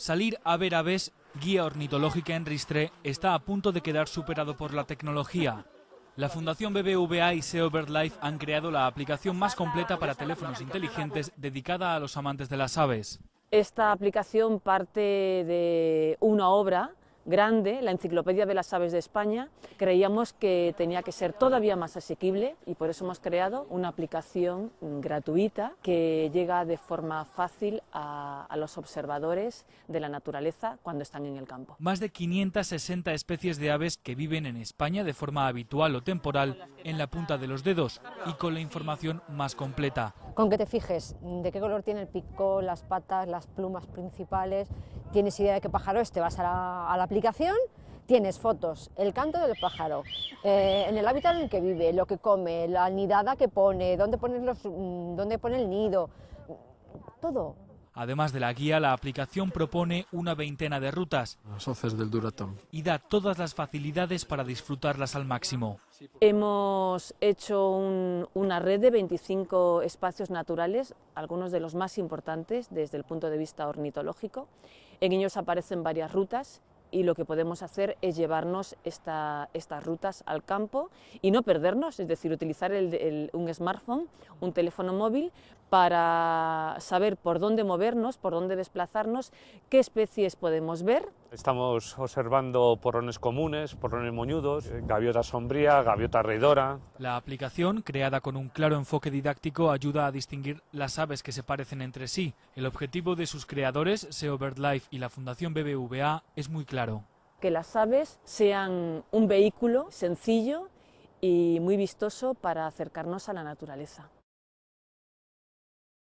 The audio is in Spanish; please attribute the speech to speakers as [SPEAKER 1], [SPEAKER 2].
[SPEAKER 1] Salir a ver aves, guía ornitológica en Ristre, está a punto de quedar superado por la tecnología. La Fundación BBVA y SEO BirdLife han creado la aplicación más completa para teléfonos inteligentes dedicada a los amantes de las aves.
[SPEAKER 2] Esta aplicación parte de una obra grande, la Enciclopedia de las Aves de España. Creíamos que tenía que ser todavía más asequible y por eso hemos creado una aplicación gratuita que llega de forma fácil a, los observadores de la naturaleza cuando están en el campo.
[SPEAKER 1] Más de 560 especies de aves que viven en España de forma habitual o temporal en la punta de los dedos y con la información más completa.
[SPEAKER 3] Con que te fijes de qué color tiene el pico, las patas, las plumas principales tienes idea de qué pájaro es, te vas a la, aplicación, tienes fotos, el canto del pájaro, eh, en el hábitat en el que vive, lo que come, la nidada que pone, dónde, los, mm, dónde pone el nido, todo,
[SPEAKER 1] Además de la guía, la aplicación propone una veintena de rutas del Duratón. y da todas las facilidades para disfrutarlas al máximo.
[SPEAKER 2] Hemos hecho una red de 25 espacios naturales, algunos de los más importantes desde el punto de vista ornitológico. En ellos aparecen varias rutas y lo que podemos hacer es llevarnos estas rutas al campo y no perdernos, es decir, utilizar un smartphone, un teléfono móvil para saber por dónde movernos, por dónde desplazarnos, qué especies podemos ver
[SPEAKER 1] Estamos observando porrones comunes, porrones moñudos, eh, gaviota sombría, gaviota reidora. La aplicación, creada con un claro enfoque didáctico, ayuda a distinguir las aves que se parecen entre sí. El objetivo de sus creadores, SEO BirdLife y la Fundación BBVA, es muy claro.
[SPEAKER 2] Que las aves sean un vehículo sencillo y muy vistoso para acercarnos a la naturaleza.